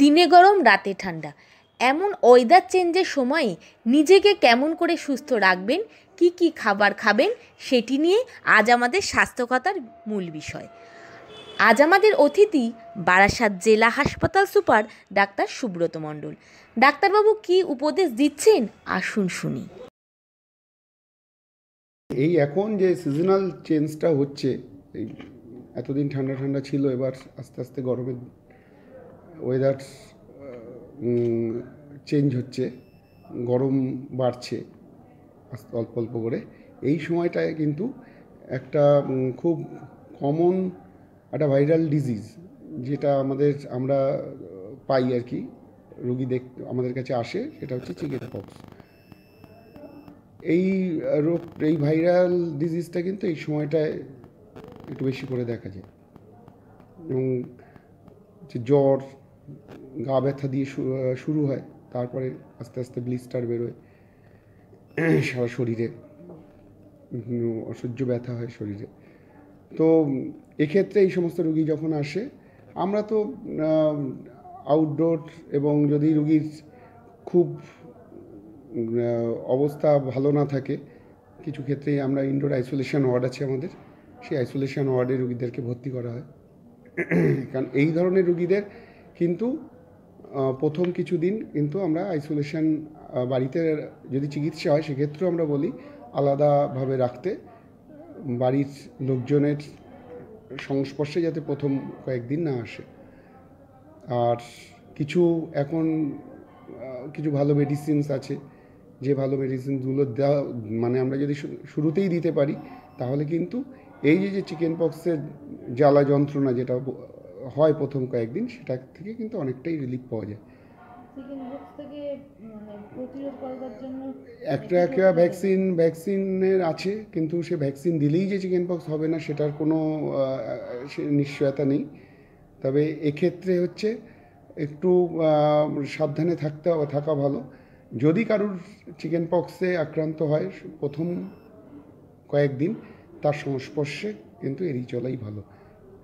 দিনে গরম রাতে ঠান্ডা এমন ওয়েদার চেঞ্জের সময়ে নিজেকে কেমন করে সুস্থ রাখবেন কি কি খাবার খাবেন সেটি নিয়ে আজ আমাদের স্বাস্থ্যকতার মূল বিষয় আজ আমাদের অতিথি বারাসাত জেলা হাসপাতাল সুপার ডাক্তার সুব্রত মণ্ডল ডাক্তারবাবু কি উপদেশ দিচ্ছেন আসুন শুনি এই এখন যে সিজনাল চেঞ্জটা হচ্ছে এই এতদিন ঠান্ডা ঠান্ডা ছিল এবার আস্তে আস্তে গরমের ওয়েদার চেঞ্জ হচ্ছে গরম বাড়ছে অল্প অল্প করে এই সময়টায় কিন্তু একটা খুব কমন একটা ভাইরাল ডিজিজ যেটা আমাদের আমরা পাই আর কি রুগী দেখ আমাদের কাছে আসে সেটা হচ্ছে চিকেন পক্স এই রোগ এই ভাইরাল ডিজিজটা কিন্তু এই সময়টায় একটু বেশি করে দেখা যায় এবং যে জ্বর গা ব্যথা দিয়ে শুরু হয় তারপরে আস্তে আস্তে ব্লিস্টার বেরোয় সারা শরীরে অসহ্য ব্যথা হয় শরীরে তো এক্ষেত্রে এই সমস্ত রুগী যখন আসে আমরা তো আউটডোর এবং যদি রুগীর খুব অবস্থা ভালো না থাকে কিছু ক্ষেত্রেই আমরা ইনডোর আইসোলেশন ওয়ার্ড আছে আমাদের সেই আইসোলেশন ওয়ার্ডে রুগীদেরকে ভর্তি করা হয় কারণ এই ধরনের রুগীদের কিন্তু প্রথম কিছু দিন কিন্তু আমরা আইসোলেশন বাড়িতে যদি চিকিৎসা হয় সেক্ষেত্রেও আমরা বলি আলাদাভাবে রাখতে বাড়ির লোকজনের সংস্পর্শে যাতে প্রথম কয়েকদিন না আসে আর কিছু এখন কিছু ভালো মেডিসিনস আছে যে ভালো মেডিসিনগুলো দেওয়া মানে আমরা যদি শুরুতেই দিতে পারি তাহলে কিন্তু এই যে যে চিকেন পক্সের জ্বালা যন্ত্রণা যেটা হয় প্রথম কয়েকদিন সেটা থেকে কিন্তু অনেকটাই রিলিফ পাওয়া যায় মানে একটা একটা ভ্যাকসিন ভ্যাকসিনের আছে কিন্তু সে ভ্যাকসিন দিলেই যে চিকেন পক্স হবে না সেটার কোনো নিশ্চয়তা নেই তবে এক্ষেত্রে হচ্ছে একটু সাবধানে থাকতে থাকা ভালো যদি কারুর চিকেন পক্সে আক্রান্ত হয় প্রথম কয়েকদিন তার সংস্পর্শে কিন্তু এড়িয়ে চলাই ভালো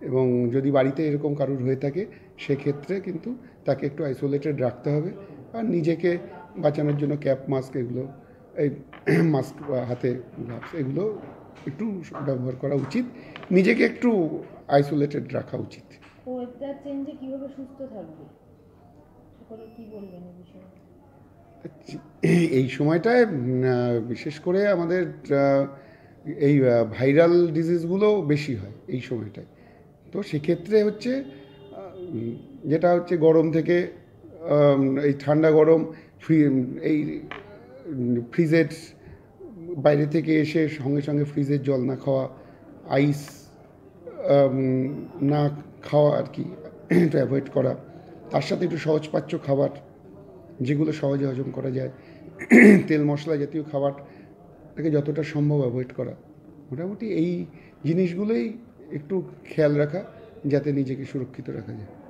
এবং যদি বাড়িতে এরকম কারুর হয়ে থাকে সেক্ষেত্রে কিন্তু তাকে একটু আইসোলেটেড রাখতে হবে আর নিজেকে বাঁচানোর জন্য ক্যাপ মাস্ক এগুলো এই মাস্ক হাতে গ্লাভস এগুলো একটু ব্যবহার করা উচিত নিজেকে একটু আইসোলেটেড রাখা উচিত ওয়েদার কিভাবে সুস্থ থাকবে কি বলবেন এই বিষয়ে এই সময়টায় বিশেষ করে আমাদের এই ভাইরাল ডিজিজগুলো বেশি হয় এই সময়টায় তো সেক্ষেত্রে হচ্ছে যেটা হচ্ছে গরম থেকে এই ঠান্ডা গরম ফ্রি এই ফ্রিজের বাইরে থেকে এসে সঙ্গে সঙ্গে ফ্রিজের জল না খাওয়া আইস না খাওয়া আর কি একটু অ্যাভয়েড করা তার সাথে একটু সহজপাচ্য খাবার যেগুলো সহজে হজম করা যায় তেল মশলা জাতীয় খাবারটাকে যতটা সম্ভব অ্যাভয়েড করা মোটামুটি এই জিনিসগুলোই একটু খেয়াল রাখা যাতে নিজেকে সুরক্ষিত রাখা যায়